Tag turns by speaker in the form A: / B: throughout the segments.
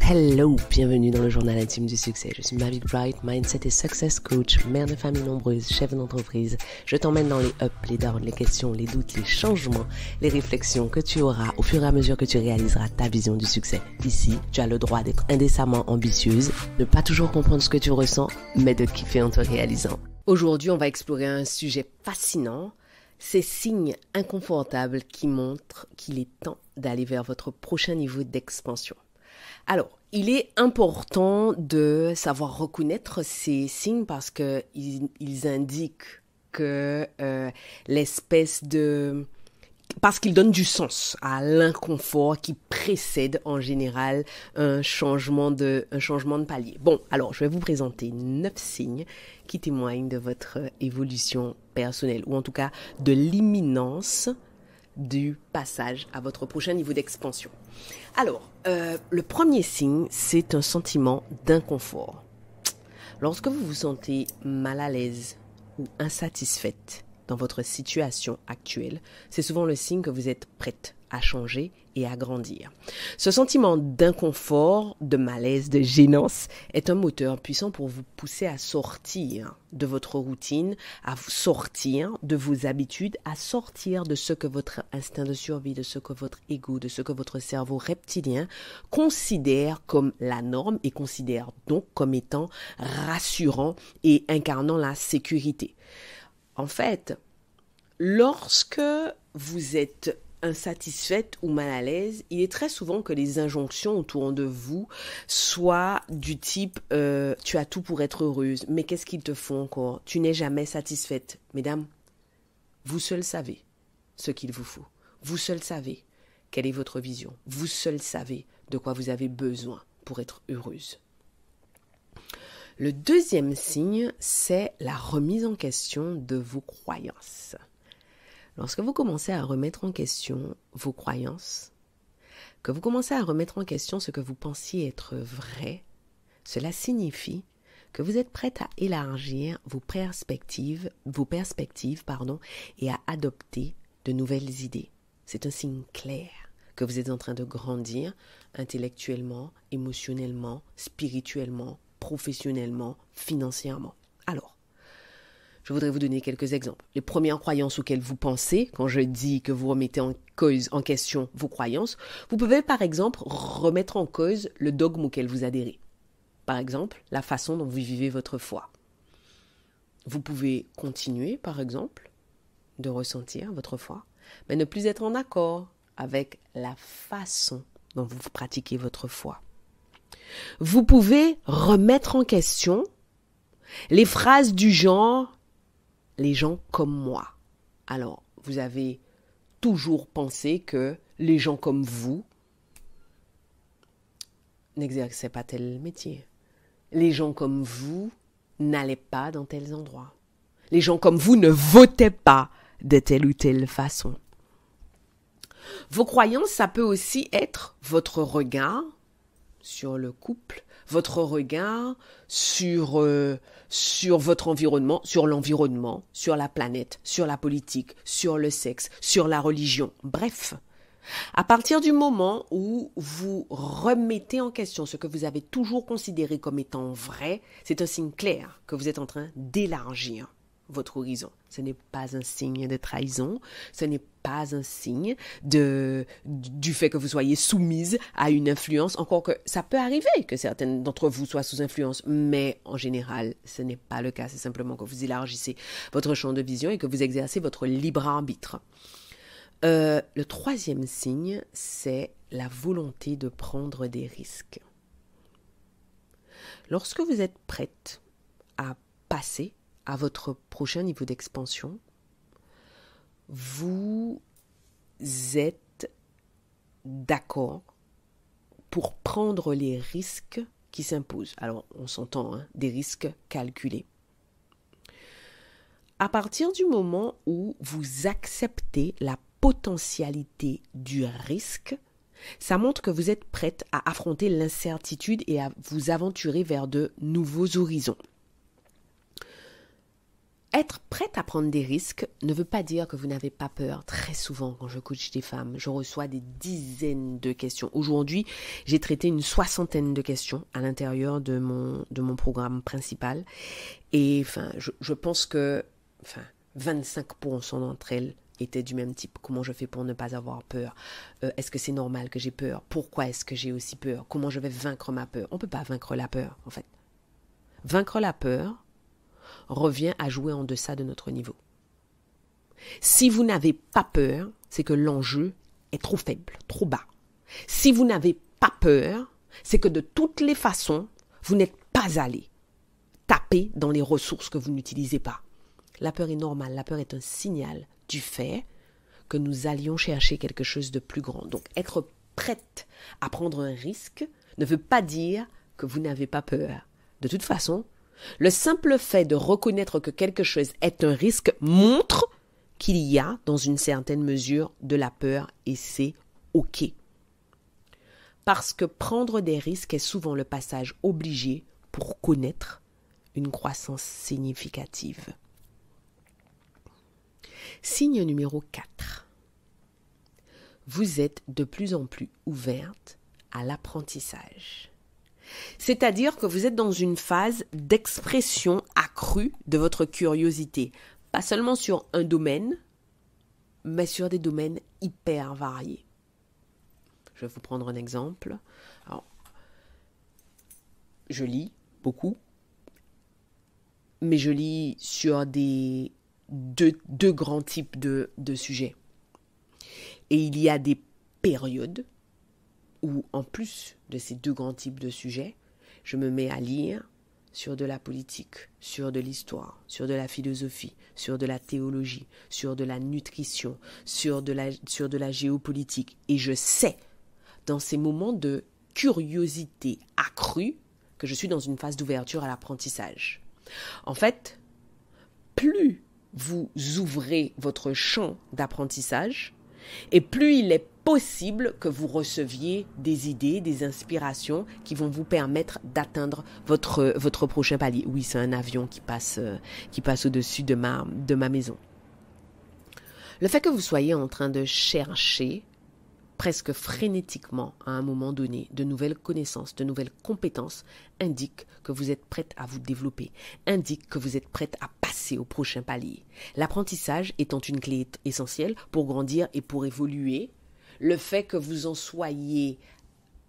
A: Hello, bienvenue dans le journal intime du succès. Je suis Mavic Bright, mindset et success coach, mère de famille nombreuse, chef d'entreprise. Je t'emmène dans les ups, les downs, les questions, les doutes, les changements, les réflexions que tu auras au fur et à mesure que tu réaliseras ta vision du succès. Ici, tu as le droit d'être indécemment ambitieuse, ne pas toujours comprendre ce que tu ressens, mais de kiffer en te réalisant. Aujourd'hui, on va explorer un sujet fascinant ces signes inconfortables qui montrent qu'il est temps d'aller vers votre prochain niveau d'expansion. Alors, il est important de savoir reconnaître ces signes parce qu'ils ils indiquent que euh, l'espèce de parce qu'il donne du sens à l'inconfort qui précède en général un changement de, un changement de palier. Bon, alors je vais vous présenter neuf signes qui témoignent de votre évolution personnelle ou en tout cas de l'imminence du passage à votre prochain niveau d'expansion. Alors, euh, le premier signe, c'est un sentiment d'inconfort. Lorsque vous vous sentez mal à l'aise ou insatisfaite, dans votre situation actuelle, c'est souvent le signe que vous êtes prête à changer et à grandir. Ce sentiment d'inconfort, de malaise, de gênance est un moteur puissant pour vous pousser à sortir de votre routine, à sortir de vos habitudes, à sortir de ce que votre instinct de survie, de ce que votre ego, de ce que votre cerveau reptilien considère comme la norme et considère donc comme étant rassurant et incarnant la sécurité. En fait, lorsque vous êtes insatisfaite ou mal à l'aise, il est très souvent que les injonctions autour de vous soient du type euh, tu as tout pour être heureuse, mais qu'est-ce qu'ils te font encore Tu n'es jamais satisfaite. Mesdames, vous seuls savez ce qu'il vous faut. Vous seuls savez quelle est votre vision. Vous seuls savez de quoi vous avez besoin pour être heureuse. Le deuxième signe, c'est la remise en question de vos croyances. Lorsque vous commencez à remettre en question vos croyances, que vous commencez à remettre en question ce que vous pensiez être vrai, cela signifie que vous êtes prête à élargir vos perspectives, vos perspectives pardon, et à adopter de nouvelles idées. C'est un signe clair que vous êtes en train de grandir intellectuellement, émotionnellement, spirituellement, professionnellement, financièrement. Alors, je voudrais vous donner quelques exemples. Les premières croyances auxquelles vous pensez, quand je dis que vous remettez en cause, en question vos croyances, vous pouvez par exemple remettre en cause le dogme auquel vous adhérez. Par exemple, la façon dont vous vivez votre foi. Vous pouvez continuer, par exemple, de ressentir votre foi, mais ne plus être en accord avec la façon dont vous pratiquez votre foi. Vous pouvez remettre en question les phrases du genre les gens comme moi. Alors, vous avez toujours pensé que les gens comme vous n'exerçaient pas tel métier. Les gens comme vous n'allaient pas dans tels endroits. Les gens comme vous ne votaient pas de telle ou telle façon. Vos croyances, ça peut aussi être votre regard sur le couple, votre regard sur, euh, sur votre environnement, sur l'environnement, sur la planète, sur la politique, sur le sexe, sur la religion, bref. À partir du moment où vous remettez en question ce que vous avez toujours considéré comme étant vrai, c'est un signe clair que vous êtes en train d'élargir votre horizon. Ce n'est pas un signe de trahison, ce n'est pas un signe du fait que vous soyez soumise à une influence, encore que ça peut arriver que certaines d'entre vous soient sous influence, mais en général, ce n'est pas le cas, c'est simplement que vous élargissez votre champ de vision et que vous exercez votre libre arbitre. Euh, le troisième signe, c'est la volonté de prendre des risques. Lorsque vous êtes prête à passer à votre prochain niveau d'expansion, vous êtes d'accord pour prendre les risques qui s'imposent. Alors, on s'entend, hein, des risques calculés. À partir du moment où vous acceptez la potentialité du risque, ça montre que vous êtes prête à affronter l'incertitude et à vous aventurer vers de nouveaux horizons. Être prête à prendre des risques ne veut pas dire que vous n'avez pas peur. Très souvent, quand je coach des femmes, je reçois des dizaines de questions. Aujourd'hui, j'ai traité une soixantaine de questions à l'intérieur de mon, de mon programme principal. Et enfin, je, pense que enfin, 25% d'entre elles étaient du même type. Comment je fais pour ne pas avoir peur euh, Est-ce que c'est normal que j'ai peur Pourquoi est-ce que j'ai aussi peur Comment je vais vaincre ma peur On ne peut pas vaincre la peur, en fait. Vaincre la peur, revient à jouer en deçà de notre niveau. Si vous n'avez pas peur, c'est que l'enjeu est trop faible, trop bas. Si vous n'avez pas peur, c'est que de toutes les façons, vous n'êtes pas allé taper dans les ressources que vous n'utilisez pas. La peur est normale, la peur est un signal du fait que nous allions chercher quelque chose de plus grand. Donc être prête à prendre un risque ne veut pas dire que vous n'avez pas peur. De toute façon, le simple fait de reconnaître que quelque chose est un risque montre qu'il y a, dans une certaine mesure, de la peur et c'est OK. Parce que prendre des risques est souvent le passage obligé pour connaître une croissance significative. Signe numéro 4. Vous êtes de plus en plus ouverte à l'apprentissage. C'est-à-dire que vous êtes dans une phase d'expression accrue de votre curiosité, pas seulement sur un domaine, mais sur des domaines hyper variés. Je vais vous prendre un exemple. je lis beaucoup, mais je lis sur des deux, grands types de sujets. Et il y a des périodes où, en plus de ces deux grands types de sujets, je me mets à lire sur de la politique, sur de l'histoire, sur de la philosophie, sur de la théologie, sur de la nutrition, sur de la, sur de la géopolitique. Et je sais, dans ces moments de curiosité accrue, que je suis dans une phase d'ouverture à l'apprentissage. En fait, plus vous ouvrez votre champ d'apprentissage, et plus il est possible que vous receviez des idées, des inspirations qui vont vous permettre d'atteindre votre, votre prochain palier. Oui, c'est un avion qui passe, euh, qui passe au-dessus de ma, de ma maison. Le fait que vous soyez en train de chercher presque frénétiquement à un moment donné de nouvelles connaissances, de nouvelles compétences indique que vous êtes prête à vous développer, indique que vous êtes prête à passer au prochain palier. L'apprentissage étant une clé essentielle pour grandir et pour évoluer le fait que vous en soyez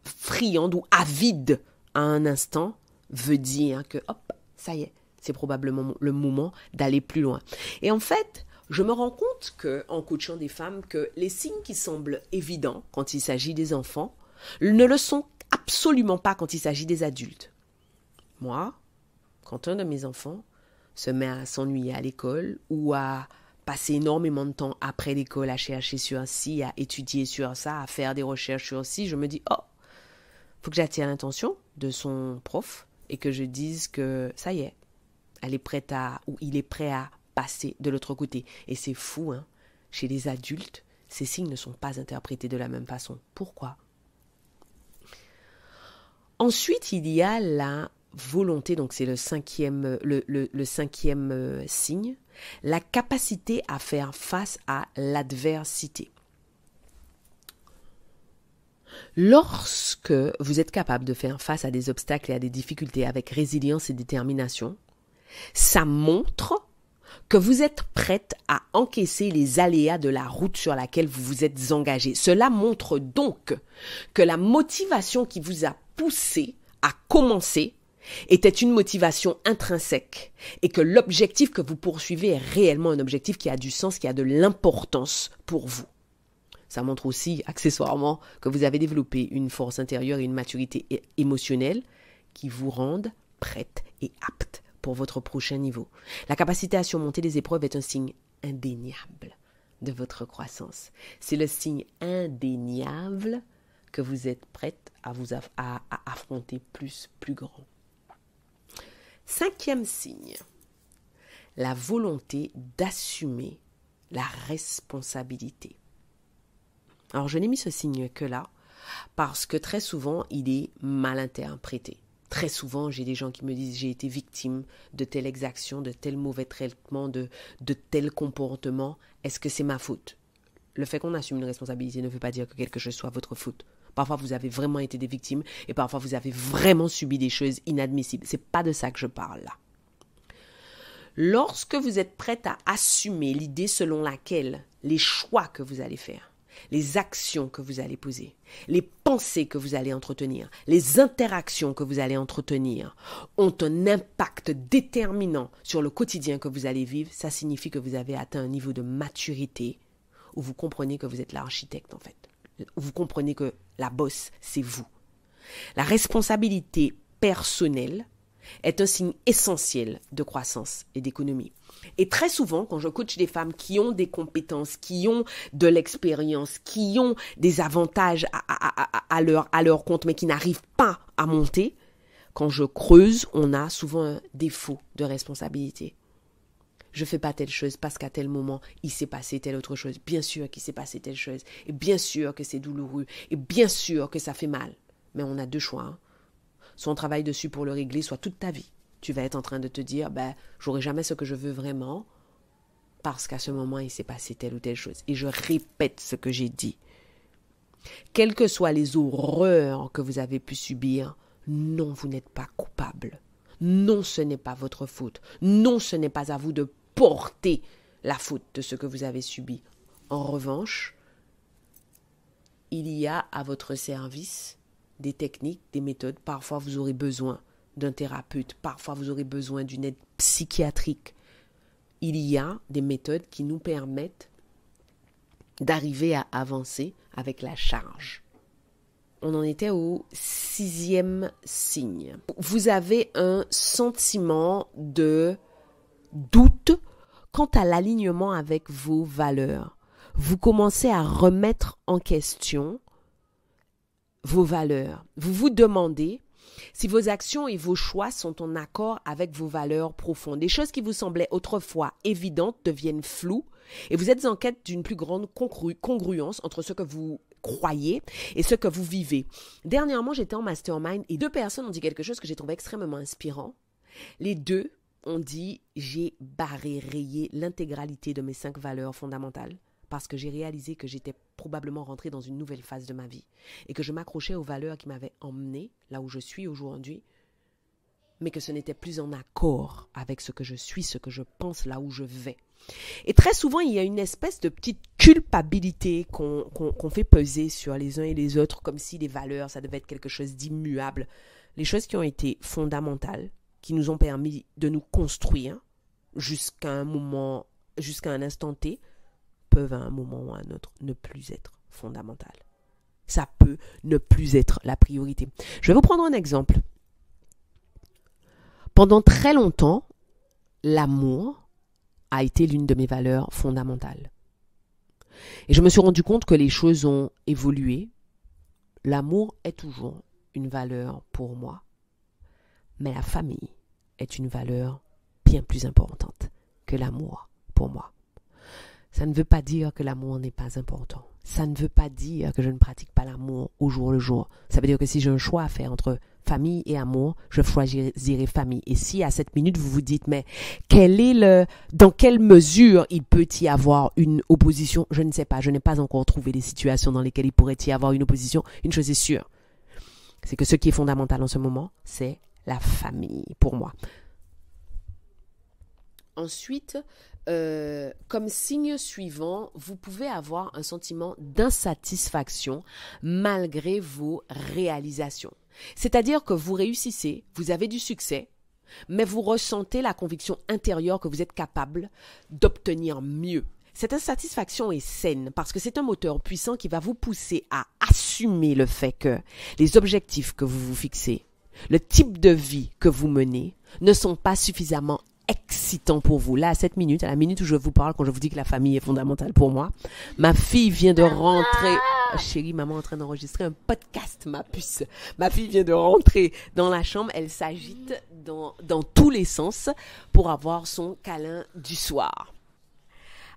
A: friande ou avide à un instant veut dire que hop, ça y est, c'est probablement le moment d'aller plus loin. Et en fait, je me rends compte que en coachant des femmes que les signes qui semblent évidents quand il s'agit des enfants ne le sont absolument pas quand il s'agit des adultes. Moi, quand un de mes enfants se met à s'ennuyer à l'école ou à passer énormément de temps après l'école à chercher sur ci, à étudier sur ça, à faire des recherches sur ci, je me dis, oh, faut que j'attire l'attention de son prof et que je dise que ça y est, elle est prête à, ou il est prêt à passer de l'autre côté. Et c'est fou, hein. Chez les adultes, ces signes ne sont pas interprétés de la même façon. Pourquoi Ensuite, il y a la volonté, donc c'est le le cinquième euh, signe, la capacité à faire face à l'adversité. Lorsque vous êtes capable de faire face à des obstacles et à des difficultés avec résilience et détermination, ça montre que vous êtes prête à encaisser les aléas de la route sur laquelle vous vous êtes engagé. Cela montre donc que la motivation qui vous a poussé à commencer était une motivation intrinsèque et que l'objectif que vous poursuivez est réellement un objectif qui a du sens, qui a de l'importance pour vous. Ça montre aussi, accessoirement, que vous avez développé une force intérieure et une maturité émotionnelle qui vous rendent prête et apte pour votre prochain niveau. La capacité à surmonter les épreuves est un signe indéniable de votre croissance. C'est le signe indéniable que vous êtes prête à vous à affronter plus, plus grand. Cinquième signe, la volonté d'assumer la responsabilité. Alors je n'ai mis ce signe que là parce que très souvent il est mal interprété. Très souvent, j'ai des gens qui me disent j'ai été victime de telle exaction, de tel mauvais traitement, de, tel comportement. Est-ce que c'est ma faute Le fait qu'on assume une responsabilité ne veut pas dire que quelque chose soit votre faute. Parfois, vous avez vraiment été des victimes et parfois, vous avez vraiment subi des choses inadmissibles. Ce n'est pas de ça que je parle là. Lorsque vous êtes prête à assumer l'idée selon laquelle les choix que vous allez faire, les actions que vous allez poser, les pensées que vous allez entretenir, les interactions que vous allez entretenir ont un impact déterminant sur le quotidien que vous allez vivre, ça signifie que vous avez atteint un niveau de maturité où vous comprenez que vous êtes l'architecte en fait vous comprenez que la bosse, c'est vous. La responsabilité personnelle est un signe essentiel de croissance et d'économie. Et très souvent, quand je coach des femmes qui ont des compétences, qui ont de l'expérience, qui ont des avantages à, leur, à leur compte, mais qui n'arrivent pas à monter, quand je creuse, on a souvent un défaut de responsabilité je fais pas telle chose parce qu'à tel moment, il s'est passé telle autre chose. Bien sûr qu'il s'est passé telle chose. Et bien sûr que c'est douloureux. Et bien sûr que ça fait mal. Mais on a deux choix. son hein. Soit on travaille dessus pour le régler, soit toute ta vie. Tu vas être en train de te dire, ben, j'aurai jamais ce que je veux vraiment parce qu'à ce moment, il s'est passé telle ou telle chose. Et je répète ce que j'ai dit. Quelles que soient les horreurs que vous avez pu subir, non, vous n'êtes pas coupable. Non, ce n'est pas votre faute. Non, ce n'est pas à vous de porter la faute de ce que vous avez subi. En revanche, il y a à votre service des techniques, des méthodes. Parfois, vous aurez besoin d'un thérapeute. Parfois, vous aurez besoin d'une aide psychiatrique. Il y a des méthodes qui nous permettent d'arriver à avancer avec la charge on en était au sixième signe. Vous avez un sentiment de doute quant à l'alignement avec vos valeurs. Vous commencez à remettre en question vos valeurs. Vous vous demandez si vos actions et vos choix sont en accord avec vos valeurs profondes. Des choses qui vous semblaient autrefois évidentes deviennent floues et vous êtes en quête d'une plus grande congruence entre ce que vous croyez et ce que vous vivez. Dernièrement, j'étais en mastermind et deux personnes ont dit quelque chose que j'ai trouvé extrêmement inspirant. Les deux ont dit j'ai barré, rayé l'intégralité de mes cinq valeurs fondamentales parce que j'ai réalisé que j'étais probablement rentrée dans une nouvelle phase de ma vie et que je m'accrochais aux valeurs qui m'avaient emmené là où je suis aujourd'hui mais que ce n'était plus en accord avec ce que je suis, ce que je pense, là où je vais. Et très souvent, il y a une espèce de petite culpabilité qu'on fait peser sur les uns et les autres, comme si les valeurs, ça devait être quelque chose d'immuable. Les choses qui ont été fondamentales, qui nous ont permis de nous construire jusqu'à un moment, jusqu'à un instant T, peuvent à un moment ou à un autre ne plus être fondamentales. Ça peut ne plus être la priorité. Je vais vous prendre un exemple. Pendant très longtemps, l'amour a été l'une de mes valeurs fondamentales. Et je me suis rendu compte que les choses ont évolué. L'amour est toujours une valeur pour moi. Mais la famille est une valeur bien plus importante que l'amour pour moi. Ça ne veut pas dire que l'amour n'est pas important. Ça ne veut pas dire que je ne pratique pas l'amour au jour le jour. Ça veut dire que si j'ai un choix à faire entre famille et amour, je choisirai famille. Et si à cette minute vous vous dites, mais quel est le, dans quelle mesure il peut y avoir une opposition Je ne sais pas. Je n'ai pas encore trouvé les situations dans lesquelles il pourrait y avoir une opposition. Une chose est sûre, c'est que ce qui est fondamental en ce moment, c'est la famille pour moi. Ensuite, euh, comme signe suivant, vous pouvez avoir un sentiment d'insatisfaction malgré vos réalisations. C'est-à-dire que vous réussissez, vous avez du succès, mais vous ressentez la conviction intérieure que vous êtes capable d'obtenir mieux. Cette insatisfaction est saine parce que c'est un moteur puissant qui va vous pousser à assumer le fait que les objectifs que vous vous fixez, le type de vie que vous menez ne sont pas suffisamment excitant pour vous. Là, à cette minute, à la minute où je vous parle, quand je vous dis que la famille est fondamentale pour moi, ma fille vient de rentrer. Ah. chérie, maman est en train d'enregistrer un podcast, ma puce. Ma fille vient de rentrer dans la chambre. Elle s'agite dans, dans tous les sens pour avoir son câlin du soir.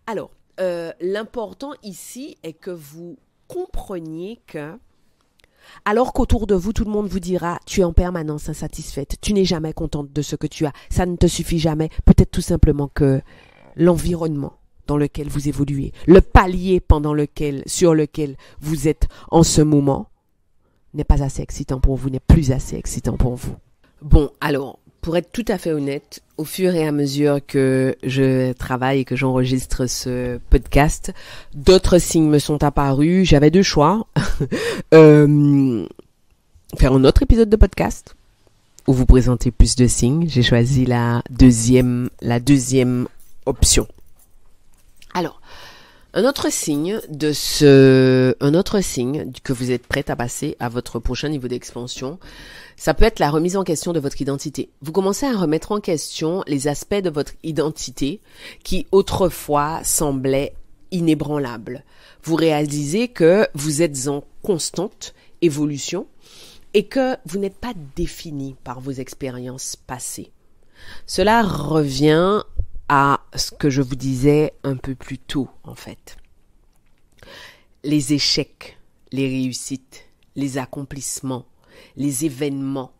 A: Alors, euh, l'important ici est que vous compreniez que alors qu'autour de vous, tout le monde vous dira, tu es en permanence insatisfaite, tu n'es jamais contente de ce que tu as, ça ne te suffit jamais, peut-être tout simplement que l'environnement dans lequel vous évoluez, le palier pendant lequel, sur lequel vous êtes en ce moment, n'est pas assez excitant pour vous, n'est plus assez excitant pour vous. Bon, alors, pour être tout à fait honnête, au fur et à mesure que je travaille et que j'enregistre ce podcast, d'autres signes me sont apparus. J'avais deux choix. Euh, faire un autre épisode de podcast ou vous présenter plus de signes. J'ai choisi la deuxième, la deuxième option. Alors, un autre signe de ce, un autre signe que vous êtes prête à passer à votre prochain niveau d'expansion, ça peut être la remise en question de votre identité. Vous commencez à remettre en question les aspects de votre identité qui autrefois semblaient inébranlables. Vous réalisez que vous êtes en constante évolution et que vous n'êtes pas défini par vos expériences passées. Cela revient à ce que je vous disais un peu plus tôt, en fait. Les échecs, les réussites, les accomplissements, les événements,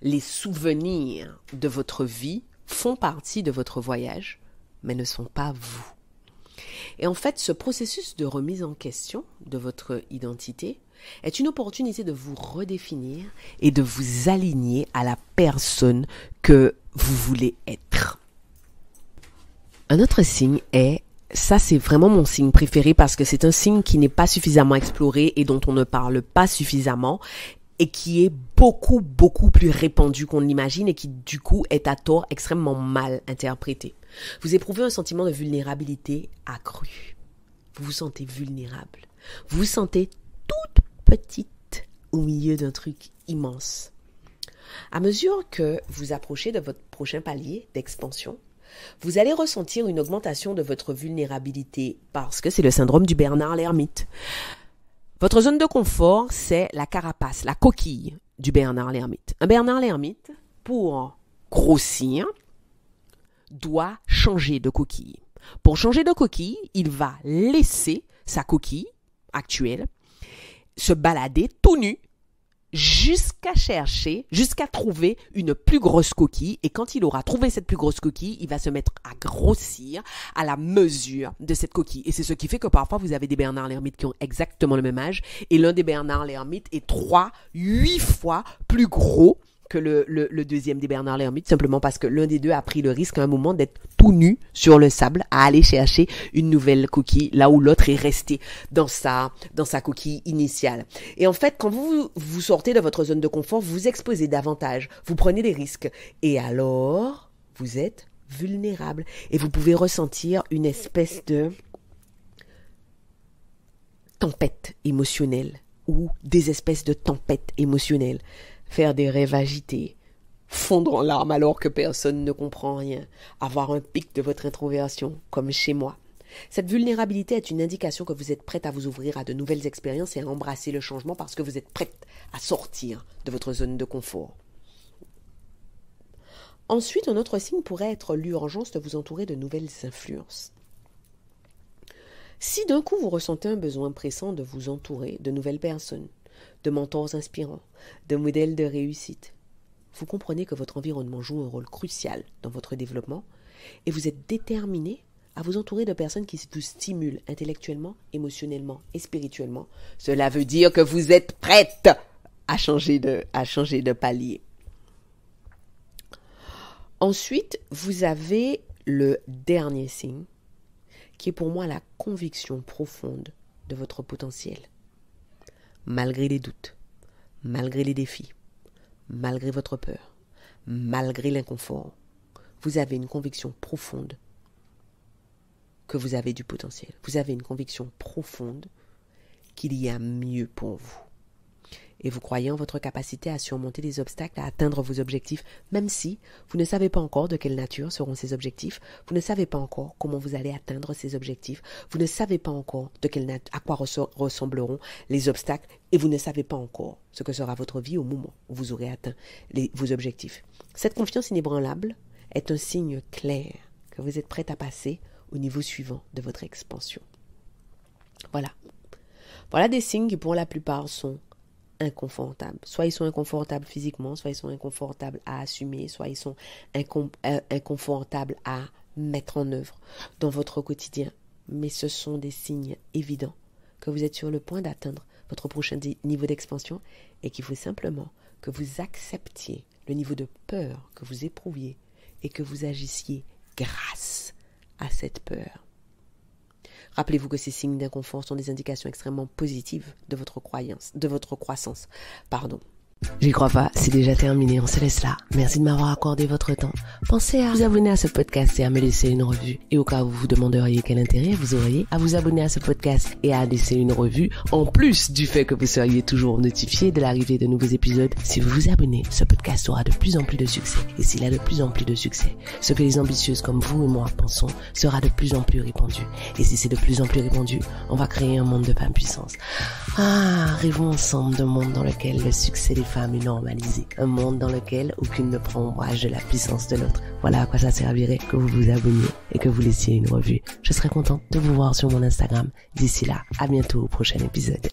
A: les souvenirs de votre vie font partie de votre voyage, mais ne sont pas vous. Et en fait, ce processus de remise en question de votre identité est une opportunité de vous redéfinir et de vous aligner à la personne que vous voulez être. Un autre signe est, ça c'est vraiment mon signe préféré parce que c'est un signe qui n'est pas suffisamment exploré et dont on ne parle pas suffisamment et qui est beaucoup, beaucoup plus répandu qu'on l'imagine et qui, du coup, est à tort extrêmement mal interprété. Vous éprouvez un sentiment de vulnérabilité accrue. Vous vous sentez vulnérable. Vous vous sentez toute petite au milieu d'un truc immense. À mesure que vous approchez de votre prochain palier d'expansion, vous allez ressentir une augmentation de votre vulnérabilité parce que c'est le syndrome du Bernard l'ermite. Votre zone de confort, c'est la carapace, la coquille du Bernard l'ermite. Un Bernard l'ermite, pour grossir, doit changer de coquille. Pour changer de coquille, il va laisser sa coquille actuelle se balader tout nu jusqu'à chercher, jusqu'à trouver une plus grosse coquille. Et quand il aura trouvé cette plus grosse coquille, il va se mettre à grossir à la mesure de cette coquille. Et c'est ce qui fait que parfois vous avez des Bernard l'ermite qui ont exactement le même âge. Et l'un des Bernard l'ermite est trois, huit fois plus gros que le, deuxième des Bernard Lermite, simplement parce que l'un des deux a pris le risque à un moment d'être tout nu sur le sable, à aller chercher une nouvelle coquille, là où l'autre est resté dans sa, dans sa coquille initiale. Et en fait, quand vous, vous sortez de votre zone de confort, vous exposez davantage, vous prenez des risques. Et alors, vous êtes vulnérable et vous pouvez ressentir une espèce de tempête émotionnelle ou des espèces de tempêtes émotionnelles faire des rêves agités, fondre en larmes alors que personne ne comprend rien, avoir un pic de votre introversion, comme chez moi. Cette vulnérabilité est une indication que vous êtes prête à vous ouvrir à de nouvelles expériences et à embrasser le changement parce que vous êtes prête à sortir de votre zone de confort. Ensuite, un autre signe pourrait être l'urgence de vous entourer de nouvelles influences. Si d'un coup vous ressentez un besoin pressant de vous entourer de nouvelles personnes, de mentors inspirants, de modèles de réussite. Vous comprenez que votre environnement joue un rôle crucial dans votre développement et vous êtes déterminé à vous entourer de personnes qui vous stimulent intellectuellement, émotionnellement et spirituellement. Cela veut dire que vous êtes prête à changer de, à changer de palier. Ensuite, vous avez le dernier signe, qui est pour moi la conviction profonde de votre potentiel malgré les doutes, malgré les défis, malgré votre peur, malgré l'inconfort, vous avez une conviction profonde que vous avez du potentiel. Vous avez une conviction profonde qu'il y a mieux pour vous et vous croyez en votre capacité à surmonter les obstacles, à atteindre vos objectifs, même si vous ne savez pas encore de quelle nature seront ces objectifs, vous ne savez pas encore comment vous allez atteindre ces objectifs, vous ne savez pas encore de quelle à quoi ressembleront les obstacles et vous ne savez pas encore ce que sera votre vie au moment où vous aurez atteint vos objectifs. Cette confiance inébranlable est un signe clair que vous êtes prêt à passer au niveau suivant de votre expansion. Voilà. Voilà des signes qui pour la plupart sont inconfortables. Soit ils sont inconfortables physiquement, soit ils sont inconfortables à assumer, soit ils sont euh, inconfortables à mettre en œuvre dans votre quotidien. Mais ce sont des signes évidents que vous êtes sur le point d'atteindre votre prochain niveau d'expansion et qu'il faut simplement que vous acceptiez le niveau de peur que vous éprouviez et que vous agissiez grâce à cette peur. Rappelez-vous que ces signes d'inconfort sont des indications extrêmement positives de votre croyance, de votre croissance. Pardon. J'y crois pas, c'est déjà terminé, on se laisse là. Merci de m'avoir accordé votre temps. Pensez à vous abonner à ce podcast et à me laisser une revue. Et au cas où vous vous demanderiez quel intérêt vous auriez à vous abonner à ce podcast et à laisser une revue, en plus du fait que vous seriez toujours notifié de l'arrivée de nouveaux épisodes, si vous vous abonnez, ce podcast aura de plus en plus de succès. Et s'il a de plus en plus de succès, ce que les ambitieuses comme vous et moi pensons sera de plus en plus répandu. Et si c'est de plus en plus répandu, on va créer un monde de pas puissance. Ah, rêvons ensemble d'un monde dans lequel le succès des un monde dans lequel aucune ne prend ombrage de la puissance de l'autre. Voilà à quoi ça servirait que vous vous abonniez et que vous laissiez une revue. Je serais content de vous voir sur mon Instagram. D'ici là, à bientôt au prochain épisode.